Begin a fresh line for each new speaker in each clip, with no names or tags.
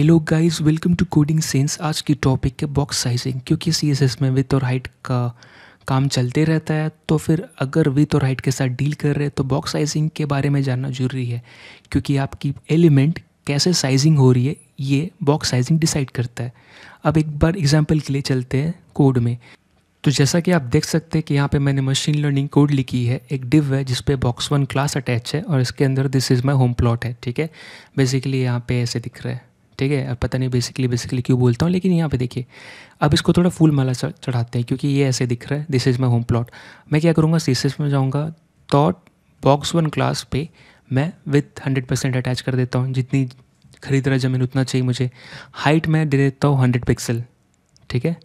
Hello guys welcome to coding sense आज की topic है बॉक्स साइजिंग क्योंकि सी एस एस में विथ और हाइट का काम चलते रहता है तो फिर अगर विथ और हाइट के साथ डील कर रहे हैं तो बॉक्स साइजिंग के बारे में जानना जरूरी है क्योंकि आपकी एलिमेंट कैसे साइजिंग हो रही है ये बॉक्स साइजिंग डिसाइड करता है अब एक बार एग्जाम्पल के लिए चलते हैं कोड में तो जैसा कि आप देख सकते हैं कि यहाँ पे मैंने मशीन लर्निंग कोड लिखी है एक डिव है जिसपे बॉक्स वन क्लास अटैच है और इसके अंदर this is my home plot है ठीक है बेसिकली यहाँ पे ऐसे दिख रहा है ठीक है अब पता नहीं बेसिकली बेसिकली क्यों बोलता हूँ लेकिन यहाँ पे देखिए अब इसको थोड़ा फूल माला चढ़ाते हैं क्योंकि ये ऐसे दिख रहा है this is my home plot मैं क्या करूँगा सीसेस में जाऊँगा थॉट बॉक्स वन क्लास पे मैं विथ हंड्रेड परसेंट अटैच कर देता हूँ जितनी खरीद रहा ज़मीन उतना चाहिए मुझे हाइट मैं दे देता हूँ हंड्रेड पिक्सल ठीक है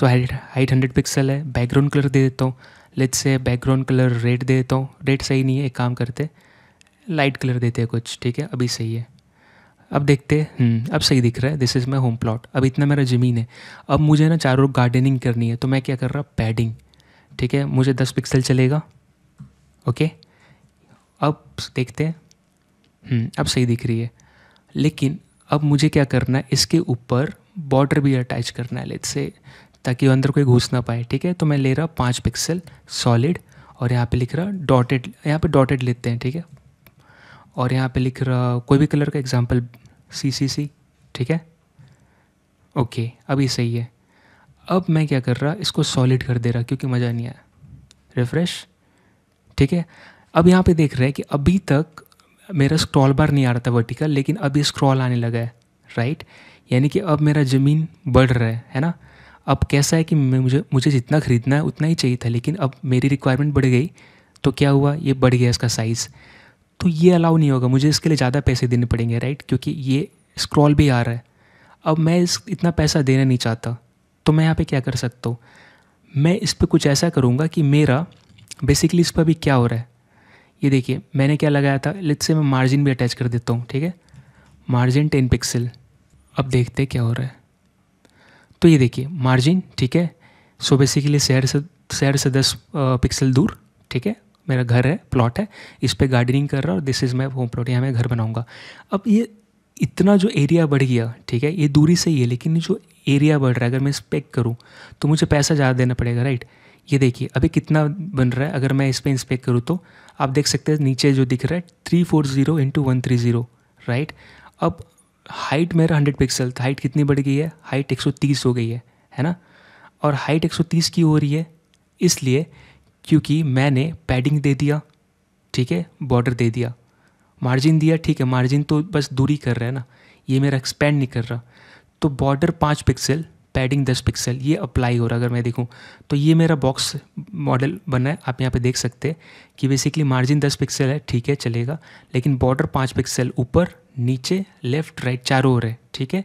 so height height hundred pixel है बैकग्राउंड कलर दे देता हूँ लेट से बैकग्राउंड कलर रेड दे देता हूँ रेड सही नहीं है एक काम करते लाइट कलर देते हैं कुछ ठीक है अभी सही है अब देखते हैं हम्म, अब सही दिख रहा है this is my home plot अब इतना मेरा ज़मीन है अब मुझे ना चारों गार्डनिंग करनी है तो मैं क्या कर रहा पैडिंग ठीक है मुझे दस पिक्सल चलेगा ओके अब देखते हैं हम्म, अब सही दिख रही है लेकिन अब मुझे क्या करना है इसके ऊपर बॉर्डर भी अटैच करना है लेट से ताकि अंदर कोई घुस ना पाए ठीक है तो मैं ले रहा पाँच पिक्सल सॉलिड और यहाँ पे लिख रहा डॉटेड यहाँ पे डॉटेड लेते हैं ठीक है और यहाँ पे लिख रहा कोई भी कलर का एग्जांपल सी सी सी ठीक है ओके अभी सही है अब मैं क्या कर रहा इसको सॉलिड कर दे रहा क्योंकि मज़ा नहीं आया रिफ़्रेश ठीक है अब यहाँ पे देख रहे हैं कि अभी तक मेरा स्क्रॉल बार नहीं आ रहा था वर्टिकल लेकिन अभी स्क्रॉल आने लगा है राइट यानी कि अब मेरा ज़मीन बढ़ रहा है है ना अब कैसा है कि मुझे मुझे जितना ख़रीदना है उतना ही चाहिए था लेकिन अब मेरी रिक्वायरमेंट बढ़ गई तो क्या हुआ ये बढ़ गया इसका साइज़ तो ये अलाउ नहीं होगा मुझे इसके लिए ज़्यादा पैसे देने पड़ेंगे राइट क्योंकि ये स्क्रॉल भी आ रहा है अब मैं इस इतना पैसा देना नहीं चाहता तो मैं यहाँ पे क्या कर सकता हूँ मैं इस पर कुछ ऐसा करूँगा कि मेरा बेसिकली इस पर अभी क्या हो रहा है ये देखिए मैंने क्या लगाया था लिथ से मैं मार्जिन भी अटैच कर देता हूँ ठीक है मार्जिन टेन पिक्सल अब देखते क्या हो रहा है तो ये देखिए मार्जिन ठीक है सो बेसिकली शहर से शहर से दस पिक्सल दूर ठीक है मेरा घर है प्लॉट है इस पर गार्डनिंग कर रहा और this is my home plot यहाँ मैं घर बनाऊँगा अब ये इतना जो एरिया बढ़ गया ठीक है ये दूरी सही है लेकिन जो एरिया बढ़ रहा है अगर मैं इस पैक करूँ तो मुझे पैसा ज़्यादा देना पड़ेगा राइट ये देखिए अभी कितना बन रहा है अगर मैं इस पर इंस्पेक्ट करूँ तो आप देख सकते हैं नीचे जो दिख रहा है three four zero into one three zero right अब हाइट मेरा हंड्रेड पिक्सल था हाइट कितनी बढ़ गई है हाइट एक सौ तीस हो गई है है ना और हाइट एक सौ तीस की हो रही है इसलिए क्योंकि मैंने पैडिंग दे दिया ठीक है बॉर्डर दे दिया मार्जिन दिया ठीक है मार्जिन तो बस दूरी कर रहा है ना ये मेरा एक्सपेंड नहीं कर रहा तो बॉर्डर पाँच पिक्सल पैडिंग दस पिक्सल ये अप्लाई हो रहा है अगर मैं देखूँ तो ये मेरा बॉक्स मॉडल बना है आप यहाँ पे देख सकते हैं कि बेसिकली मार्जिन दस पिक्सल है ठीक है चलेगा लेकिन बॉर्डर पाँच पिक्सल ऊपर नीचे लेफ्ट राइट चारों ओर है ठीक है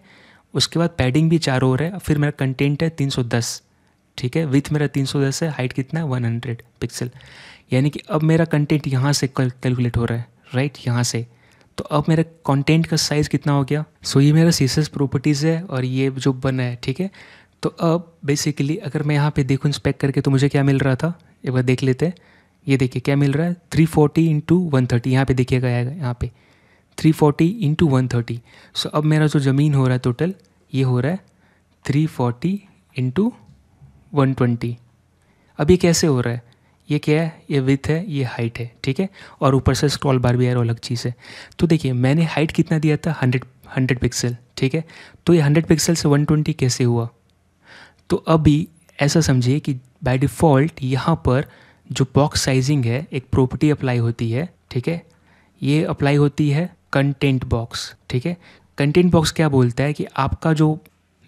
उसके बाद पैडिंग भी चारों ओर है फिर मेरा कंटेंट है तीन सौ दस ठीक है विथ मेरा तीन दस है हाइट कितना है वन हंड्रेड पिक्सल यानी कि अब मेरा कंटेंट यहाँ से कैलकुलेट हो रहा है राइट यहाँ से तो अब मेरा कंटेंट का साइज़ कितना हो गया सो so, ये मेरा सीसेस प्रॉपर्टीज़ है और ये जो बना है ठीक है तो अब बेसिकली अगर मैं यहाँ पे देखूँ इंस्पेक्ट करके तो मुझे क्या मिल रहा था एक बार देख लेते हैं ये देखिए क्या मिल रहा है three forty into one thirty यहाँ पर देखिएगा आएगा यहाँ पे three forty into one thirty so अब मेरा जो ज़मीन हो रहा है टोटल ये हो रहा है three forty into one twenty अभी कैसे हो रहा है ये क्या है ये विथ है ये हाइट है ठीक है और ऊपर से स्क्रॉल बार भी है अलग चीज़ है तो देखिए मैंने हाइट कितना दिया था हंड्रेड हंड्रेड पिक्सल ठीक है तो ये हंड्रेड पिक्सल से वन ट्वेंटी कैसे हुआ तो अभी ऐसा समझिए कि बाय डिफ़ॉल्ट यहाँ पर जो बॉक्स साइजिंग है एक प्रॉपर्टी अप्लाई होती है ठीक है ये अप्लाई होती है कंटेंट बॉक्स ठीक है कंटेंट बॉक्स क्या बोलता है कि आपका जो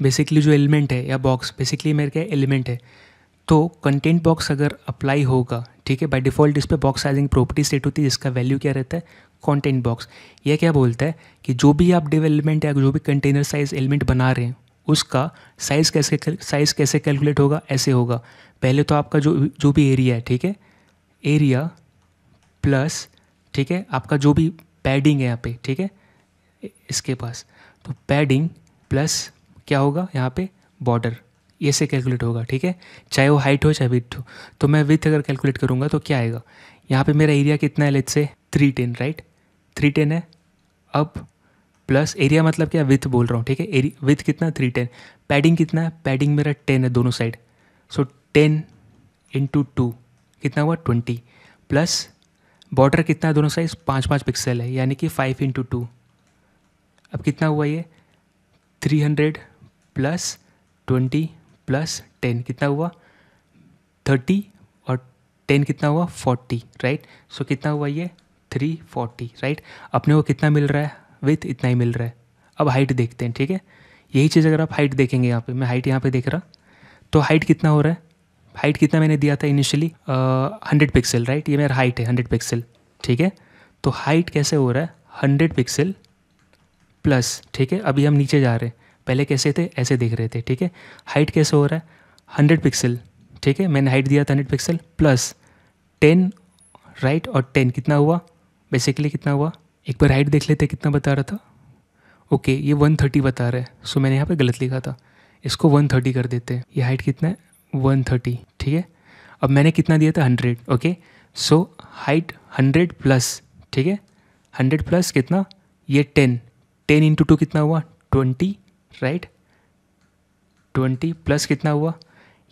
बेसिकली जो एलिमेंट है या बॉक्स बेसिकली मेरे क्या एलिमेंट है तो कंटेंट बॉक्स अगर अप्लाई होगा ठीक है बाय डिफ़ॉल्ट इस पर बॉक्स साइजिंग प्रॉपर्टी सेट होती है जिसका वैल्यू क्या रहता है कंटेंट बॉक्स यह क्या बोलता है कि जो भी आप डेवलपमेंट या जो भी कंटेनर साइज एलिमेंट बना रहे हैं उसका साइज़ कैसे साइज़ कैसे कैलकुलेट होगा ऐसे होगा पहले तो आपका जो जो भी एरिया है ठीक है एरिया प्लस ठीक है आपका जो भी पैडिंग है यहाँ पे ठीक है इसके पास तो पैडिंग प्लस क्या होगा यहाँ पे बॉर्डर ये से कैलकुलेट होगा ठीक है चाहे वो हाइट हो चाहे विथ हो तो मैं विथ अगर कैलकुलेट करूँगा तो क्या आएगा यहाँ पे मेरा एरिया कितना है लेट से three ten right three ten है अब प्लस एरिया मतलब क्या विथ बोल रहा हूँ ठीक है एरी विथ कितना थ्री टेन पैडिंग कितना है पैडिंग मेरा टेन है दोनों side so ten into two कितना हुआ ट्वेंटी प्लस बॉर्डर कितना है दोनों साइज पाँच पाँच पिक्सल है यानी कि फाइव इंटू टू अब कितना हुआ ये three hundred plus twenty plus ten कितना हुआ थर्टी और टेन कितना हुआ फोर्टी राइट सो कितना हुआ ये थ्री फोर्टी राइट अपने को कितना मिल रहा है विथ इतना ही मिल रहा है अब हाइट देखते हैं ठीक है यही चीज़ अगर आप हाइट देखेंगे यहाँ पे मैं हाइट यहाँ पे देख रहा तो हाइट कितना हो रहा है हाइट कितना मैंने दिया था इनिशियली हंड्रेड पिक्सल राइट ये मेरा हाइट है हंड्रेड पिक्सल ठीक है तो हाइट कैसे हो रहा है हंड्रेड पिक्सल प्लस ठीक है अभी हम नीचे जा रहे हैं पहले कैसे थे ऐसे दिख रहे थे ठीक है हाइट कैसे हो रहा है हंड्रेड पिक्सल ठीक है मैंने हाइट दिया था hundred pixel plus ten right और टेन कितना हुआ बेसिकली कितना हुआ एक बार हाइट देख लेते कितना बता रहा था ओके ये वन थर्टी बता रहा है सो मैंने यहाँ पर गलत लिखा था इसको वन थर्टी कर देते हैं ये हाइट कितना है वन थर्टी ठीक है अब मैंने कितना दिया था hundred okay so height hundred plus ठीक है हंड्रेड प्लस कितना ये टेन टेन इंटू टू कितना हुआ ट्वेंटी राइट ट्वेंटी प्लस कितना हुआ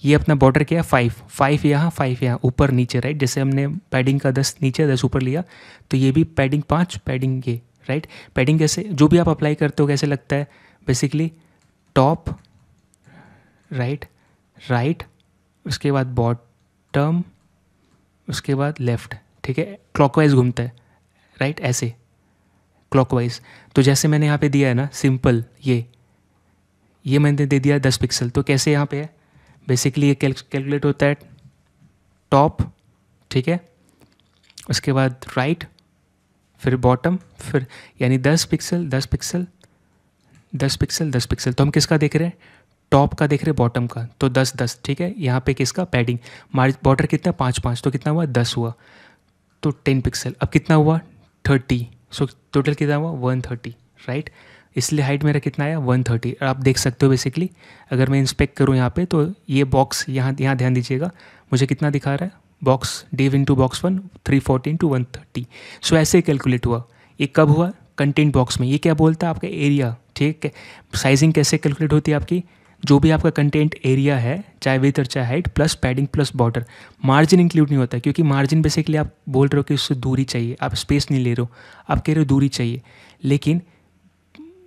ये अपना बॉर्डर क्या है फाइव फाइव यहाँ फाइव यहाँ ऊपर नीचे राइट जैसे हमने पैडिंग का दस नीचे दस ऊपर लिया तो ये भी पैडिंग पाँच पैडिंग ये राइट पैडिंग कैसे जो भी आप अप्लाई करते हो कैसे लगता है बेसिकली टॉप राइट राइट उसके बाद बॉटम उसके बाद लेफ्ट ठीक है क्लॉकवाइज घूमता है राइट ऐसे क्लॉकवाइज तो जैसे मैंने यहाँ पे दिया है ना सिंपल ये ये मैंने दे दिया दस पिक्सल तो कैसे यहाँ पे है बेसिकली ये कैलकुलेट होता है टॉप ठीक है उसके बाद राइट फिर बॉटम फिर यानी दस पिक्सल दस पिक्सल दस पिक्सल दस पिक्सल तो हम किसका देख रहे हैं टॉप का देख रहे हैं बॉटम का तो दस दस ठीक है यहाँ पे किसका पैडिंग मार्ज बॉर्डर कितना पाँच पाँच तो कितना हुआ दस हुआ तो टेन पिक्सल अब कितना हुआ थर्टी सो टोटल कितना हुआ वन थर्टी राइट right? इसलिए हाइट मेरा कितना आया 130 आप देख सकते हो बेसिकली अगर मैं इंस्पेक्ट करूँ यहाँ पे तो ये बॉक्स यहाँ यहाँ ध्यान दीजिएगा मुझे कितना दिखा रहा है box div two box one three forty into one thirty so ऐसे कैलकुलेट हुआ ये कब हुआ कंटेंट बॉक्स में ये क्या बोलता है आपका एरिया ठीक है साइजिंग कैसे कैलकुलेट होती है आपकी जो भी आपका कंटेंट एरिया है चाहे वेथ और चाहे height plus padding plus border margin include नहीं होता क्योंकि मार्जिन बेसिकली आप बोल रहे हो कि उससे दूरी चाहिए आप स्पेस नहीं ले रहे हो आप कह रहे हो दूरी चाहिए लेकिन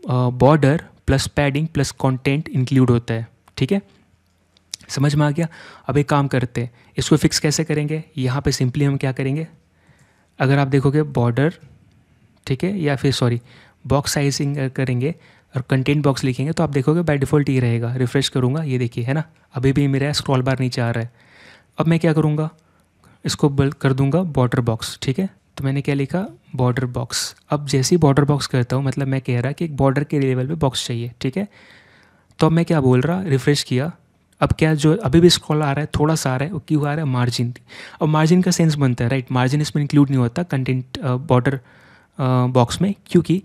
border plus padding plus content include होता है ठीक है समझ में आ गया अब एक काम करते हैं इसको फिक्स कैसे करेंगे यहाँ पे सिंपली हम क्या करेंगे अगर आप देखोगे बॉर्डर ठीक है या फिर सॉरी बॉक्स साइजिंग करेंगे और कंटेंट बॉक्स लिखेंगे तो आप देखोगे बाय डिफ़ॉल्ट ही रहेगा रिफ़्रेश करूँगा ये देखिए है ना अभी भी मेरा स्क्रॉल बार नीचे आ रहा है अब मैं क्या करूँगा इसको कर दूँगा बॉर्डर बॉक्स ठीक है तो मैंने क्या लिखा बॉर्डर बॉक्स अब जैसे ही बॉर्डर बॉक्स करता हूँ मतलब मैं कह रहा कि एक बॉर्डर के लेवल पे बॉक्स चाहिए ठीक है तो अब मैं क्या बोल रहा रिफ़्रेश किया अब क्या जो अभी भी स्क्रॉल आ रहा है थोड़ा सा आ रहा है वो क्यों आ रहा है मार्जिन अब मार्जिन का सेंस बनता है राइट मार्जिन इसमें इंक्लूड नहीं होता कंटेंट बॉर्डर बॉक्स में क्योंकि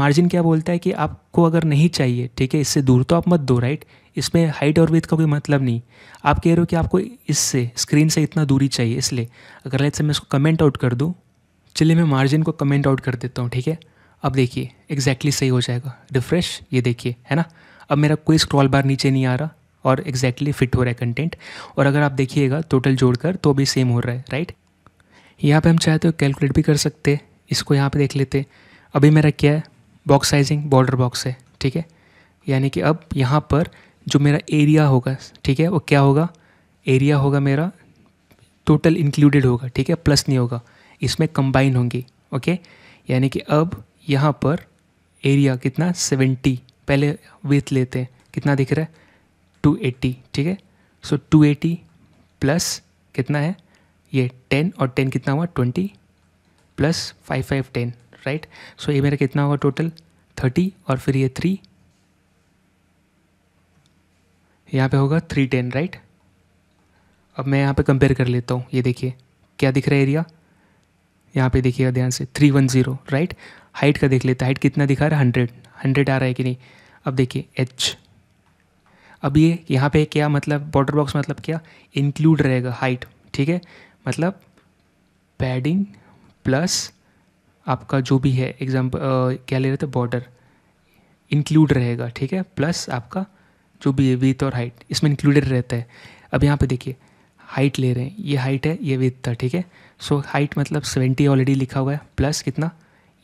मार्जिन क्या बोलता है कि आपको अगर नहीं चाहिए ठीक है इससे दूर तो आप मत दो राइट इसमें हाइट और विथ का कोई मतलब नहीं आप कह रहे हो कि आपको इससे स्क्रीन से इतना दूरी चाहिए इसलिए अगर लेट से मैं इसको कमेंट आउट कर दूँ चलिए मैं मार्जिन को कमेंट आउट कर देता हूँ ठीक है अब देखिए एग्जैक्टली सही हो जाएगा रिफ्रेश ये देखिए है ना अब मेरा कोई स्क्रॉल बार नीचे नहीं आ रहा और एग्जैक्टली exactly फिट हो रहा है कंटेंट और अगर आप देखिएगा टोटल जोड़कर तो भी सेम हो रहा है राइट यहाँ पे हम चाहते हो कैलकुलेट भी कर सकते इसको यहाँ पे देख लेते अभी मेरा क्या है बॉक्स साइजिंग बॉर्डर बॉक्स है ठीक है यानी कि अब यहाँ पर जो मेरा एरिया होगा ठीक है वो क्या होगा एरिया होगा मेरा टोटल इंक्लूडेड होगा ठीक है प्लस नहीं होगा इसमें कंबाइन होंगे ओके यानी कि अब यहाँ पर एरिया कितना सेवेंटी पहले वेथ लेते हैं कितना दिख रहा है टू एट्टी ठीक है सो टू एटी प्लस कितना है ये टेन और टेन कितना हुआ twenty plus five five ten right so ये मेरा कितना होगा टोटल थर्टी और फिर ये थ्री यहाँ पे होगा थ्री टेन राइट अब मैं यहाँ पे कंपेयर कर लेता हूँ ये देखिए क्या दिख रहा है एरिया यहाँ पे देखिएगा ध्यान से three one zero right height का देख लेते हैं हाइट कितना दिखा रहा है हंड्रेड हंड्रेड आ रहा है कि नहीं अब देखिए एच अब ये यहाँ पे क्या मतलब बॉर्डर बॉक्स मतलब क्या इंक्लूड रहेगा हाइट ठीक है मतलब पैडिंग प्लस आपका जो भी है एग्जाम्पल क्या ले रहे थे बॉर्डर इंक्लूड रहेगा ठीक है प्लस आपका जो भी है विथ और हाइट इसमें इंक्लूडेड रहता है अब यहाँ पे देखिए हाइट ले रहे हैं ये हाइट है ये विथ था ठीक है सो हाइट मतलब सेवेंटी ऑलरेडी लिखा हुआ है प्लस कितना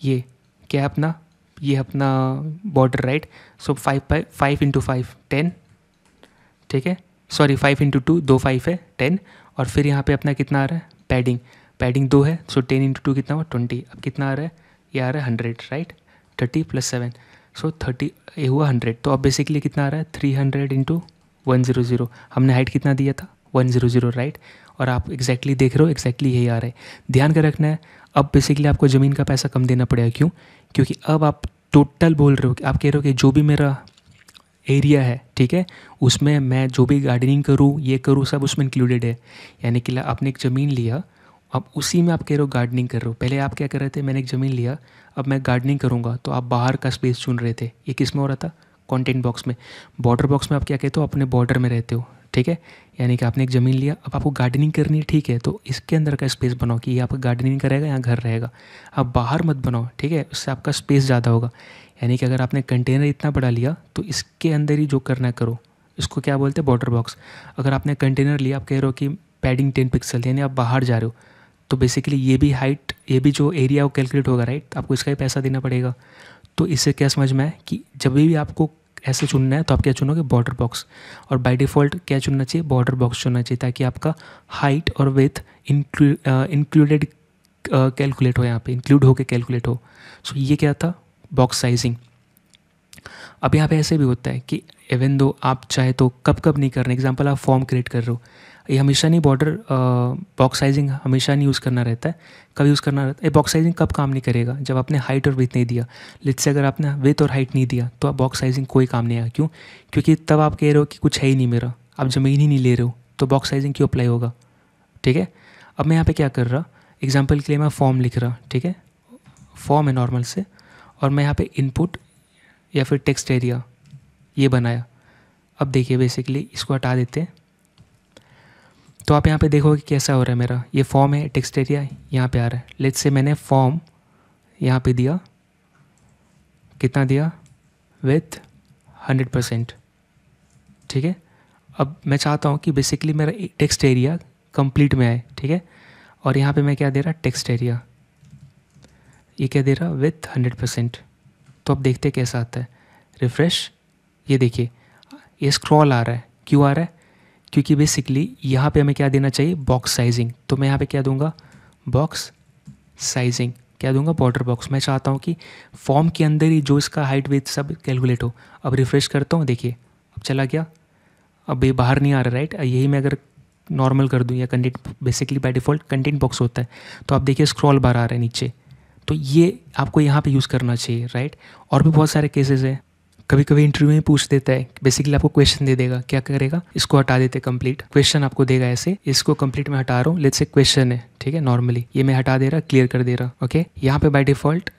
ये क्या है अपना ये अपना border right so five by five into five ten ठीक है सॉरी फाइव इंटू टू दो फाइव है टेन और फिर यहाँ पे अपना कितना आ रहा है पैडिंग पैडिंग दो है सो टेन इंटू टू कितना हुआ ट्वेंटी अब कितना आ रहा है ये आ रहा है hundred right thirty plus seven so thirty ए हुआ हंड्रेड तो अब बेसिकली कितना आ रहा है three hundred into one zero zero हमने हाइट कितना दिया था वन ज़ीरो ज़ीरो राइट और आप एक्जैक्टली exactly देख रहे हो एक्जैक्टली यही आ रहा है ध्यान कर रखना है अब बेसिकली आपको ज़मीन का पैसा कम देना पड़ेगा क्यों क्योंकि अब आप टोटल बोल रहे हो कि आप कह रहे हो कि जो भी मेरा एरिया है ठीक है उसमें मैं जो भी गार्डनिंग करूँ ये करूँ सब उसमें इंक्लूडेड है यानी कि आपने एक ज़मीन लिया अब उसी में आप कह रहे हो गार्डनिंग कर रहे हो पहले आप क्या कर रहे थे मैंने एक ज़मीन लिया अब मैं गार्डनिंग करूँगा तो आप बाहर का स्पेस चुन रहे थे ये किस में हो रहा था कॉन्टेंट बॉक्स में बॉर्डर बॉक्स में आप क्या कहते हो अपने बॉर्डर में रहते हो ठीक है यानी कि आपने एक ज़मीन लिया अब आपको गार्डनिंग करनी है ठीक है तो इसके अंदर का स्पेस बनाओ कि ये आपका गार्डनिंग करेगा या घर रहेगा आप बाहर मत बनाओ ठीक है उससे आपका स्पेस ज़्यादा होगा यानी कि अगर आपने कंटेनर इतना बड़ा लिया तो इसके अंदर ही जो करना करो इसको क्या बोलते हैं बॉर्डर बॉक्स अगर आपने कंटेनर लिया आप कह रहे हो कि पैडिंग टेन पिक्सल यानी आप बाहर जा रहे हो तो बेसिकली ये भी हाइट ये भी जो एरिया वो कैलकुलेट होगा राइट आपको इसका ही पैसा देना पड़ेगा तो इससे क्या समझ में आए कि जब भी आपको ऐसे चुनना है तो आप क्या चुनोगे बॉर्डर बॉक्स और बाय डिफ़ॉल्ट क्या चुनना चाहिए बॉर्डर बॉक्स चुनना चाहिए ताकि आपका हाइट और वेथ इंक्लूडेड कैलकुलेट हो यहाँ पे इंक्लूड होकर कैलकुलेट हो सो so, ये क्या था बॉक्स साइजिंग अब यहाँ पे ऐसे भी होता है कि इवन दो आप चाहे तो कब कब नहीं कर रहे एग्जाम्पल आप फॉर्म क्रिएट कर रहे हो ये हमेशा नहीं बॉर्डर बॉक्स साइजिंग हमेशा नहीं यूज़ करना रहता है कब यूज़ करना रहता है बॉक्स साइजिंग कब काम नहीं करेगा जब आपने हाइट और वेथ नहीं दिया लिथ से अगर आपने वेथ और हाइट नहीं दिया तो आप बॉक्स साइजिंग कोई काम नहीं आएगा क्यों क्योंकि तब आप कह रहे हो कि कुछ है ही नहीं मेरा आप ज़मीन ही नहीं ले रहे हो तो बॉक्स साइजिंग क्यों अप्लाई होगा ठीक है अब मैं यहाँ पर क्या कर रहा एग्जाम्पल के लिए मैं फॉर्म लिख रहा ठीक है फॉर्म है नॉर्मल से और मैं यहाँ पर इनपुट या फिर टेक्स्ट एरिया ये बनाया अब देखिए बेसिकली इसको हटा देते हैं तो आप यहाँ पे देखोगे कैसा हो रहा है मेरा ये फॉर्म है टेक्स्ट एरिया यहाँ पे आ रहा है लेट से मैंने फॉर्म यहाँ पे दिया कितना दिया विथ हंड्रेड परसेंट ठीक है अब मैं चाहता हूँ कि बेसिकली मेरा टेक्स्ट एरिया कंप्लीट में आए ठीक है और यहाँ पे मैं क्या दे रहा टेक्स्ट एरिया ये क्या दे रहा विथ हंड्रेड परसेंट तो अब देखते कैसा आता है रिफ्रेश ये देखिए ये स्क्रॉल आ रहा है क्यों आ रहा है क्योंकि बेसिकली यहाँ पे हमें क्या देना चाहिए बॉक्स साइजिंग तो मैं यहाँ पे क्या दूंगा बॉक्स साइजिंग क्या दूंगा बॉर्डर बॉक्स मैं चाहता हूँ कि फॉर्म के अंदर ही जो इसका हाइट वेथ सब कैलकुलेट हो अब रिफ्रेश करता हूँ देखिए अब चला गया अब ये बाहर नहीं आ रहा राइट यही मैं अगर नॉर्मल कर दूँ या content basically by default content box होता है तो आप देखिए स्क्रॉल बार आ रहा है नीचे तो ये आपको यहाँ पे यूज़ करना चाहिए राइट और भी बहुत सारे केसेस हैं कभी कभी इंटरव्यू में पूछ देता है बेसिकली आपको क्वेश्चन दे देगा क्या करेगा इसको हटा देते कंप्लीट क्वेश्चन आपको देगा ऐसे इसको कंप्लीट में हटा रहा हूँ लेट से क्वेश्चन है ठीक है नॉर्मली ये मैं हटा दे रहा क्लियर कर दे रहा ओके यहाँ पे बाय डिफॉल्ट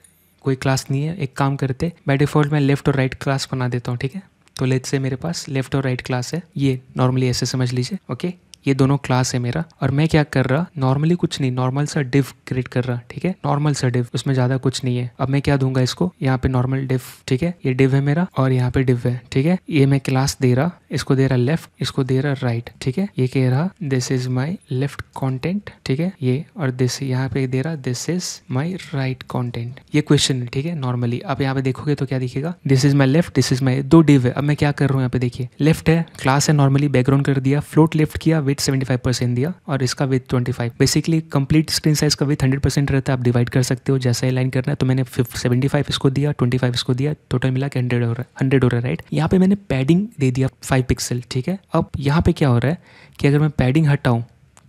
कोई क्लास नहीं है एक काम करते बाय डिफॉल्ट मैं लेफ्ट और राइट क्लास बना देता हूँ ठीक है तो लेट से मेरे पास लेफ्ट और राइट क्लास है ये नॉर्मली ऐसे समझ लीजिए ओके ये दोनों क्लास है मेरा और मैं क्या कर रहा नॉर्मली कुछ नहीं नॉर्मल सा डिव क्रिएट कर रहा ठीक है नॉर्मल सा डिव उसमें ज्यादा कुछ नहीं है अब मैं क्या दूंगा इसको यहाँ पे नॉर्मल डिव ठीक है ये डिव है मेरा और यहाँ पे डिव है ठीक है ये मैं क्लास दे रहा इसको दे रहा लेफ्ट इसको दे रहा राइट ठीक है ये कह रहा this is my left content ठीक है ये और दिस यहाँ पे दे रहा this is my right content ये क्वेश्चन है ठीक है नॉर्मली आप यहाँ पे देखोगे तो क्या दिखेगा this is my left this is my दो डिव है अब मैं क्या कर रहा हूँ यहाँ पे देखिए लेफ्ट है क्लास है नॉर्मली बैकग्राउंड कर दिया फ्लोट लेफ्ट किया विथ सेवेंटी फाइव परसेंट दिया और इसका twenty 25 basically complete screen size का विथ 100 परसेंट रहता है आप डिवाइड कर सकते हो जैसा लाइन करना है तो मैंने सेवेंटी फाइव इसको दिया ट्वेंटी फाइव इसको दिया टोटल मिला के हंड्रेड हो रहा है हंड्रेड हो रहा है राइट यहाँ पे मैंने पैडिंग दे दिया फाइव पिक्सल ठीक है अब यहाँ पे क्या हो रहा है कि अगर मैं पैडिंग हटाऊँ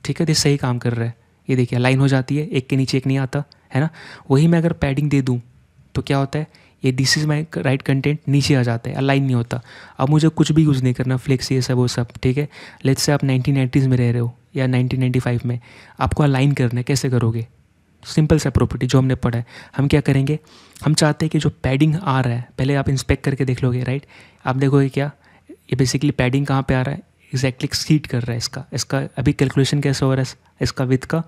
ठीक है तो सही काम कर रहा है ये देखिए लाइन हो जाती है एक के नीचे एक नहीं आता है ना वही मैं अगर पैडिंग दे दूँ तो क्या होता है ये this is my right content नीचे आ जाता है अलाइन नहीं होता अब मुझे कुछ भी यूज़ नहीं करना फ्लिक्स ये सब वो सब ठीक है लेट्स से आप नाइनटीन नाइन्टीज़ में रह रहे हो या नाइनटीन नाइन्टी फाइव में आपको अलाइन करना है कैसे करोगे सिंपल सा प्रॉपर्टी जो हमने पढ़ा है हम क्या करेंगे हम चाहते हैं कि जो पैडिंग आ रहा है पहले आप इंस्पेक्ट करके देख लोगे राइट आप देखोगे क्या ये बेसिकली पैडिंग कहाँ पे आ रहा है एग्जैक्टली सीट कर रहा है इसका इसका अभी कैलकुलेशन कैसे हो रहा है इसका विथ का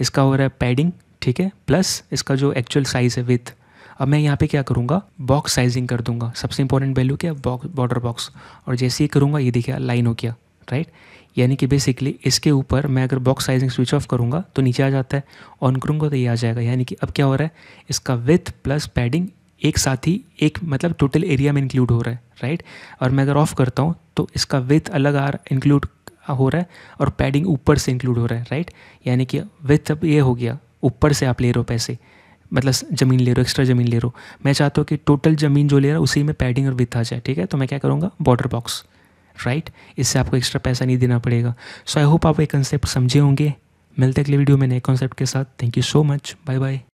इसका हो रहा है पैडिंग ठीक है प्लस इसका जो एक्चुअल साइज़ है विथ अब मैं यहाँ पे क्या करूँगा बॉक्स साइजिंग कर दूँगा सबसे इंपॉर्टेंट वैल्यू क्या बॉक्स बॉर्डर बॉक्स और जैसे ही करूँगा ये देखिए लाइन हो गया राइट यानी कि बेसिकली इसके ऊपर मैं अगर बॉक्स साइजिंग स्विच ऑफ करूँगा तो नीचे आ जाता है ऑन करूँगा तो ये आ जाएगा यानी कि अब क्या हो रहा है इसका विथ प्लस पैडिंग एक साथ ही एक मतलब टोटल एरिया में इंक्लूड हो रहा है राइट और मैं अगर ऑफ़ करता हूँ तो इसका विथ अलग आर इंक्लूड हो रहा है और पैडिंग ऊपर से इंक्लूड हो रहा है राइट यानी कि विथ अब ये हो गया ऊपर से आप ले रहे हो पैसे मतलब ज़मीन ले रहे हो एक्स्ट्रा ज़मीन ले रहे हो मैं चाहता हूँ कि टोटल ज़मीन जो ले रहा उसी में पैडिंग और विथ आ जाए ठीक है तो मैं क्या करूँगा बॉर्डर बॉक्स राइट इससे आपको एक्स्ट्रा पैसा नहीं देना पड़ेगा सो आई होप आप एक कंसेप्ट समझे होंगे मिलते अगले वीडियो में नए कॉन्सेप्ट के साथ thank you so much bye bye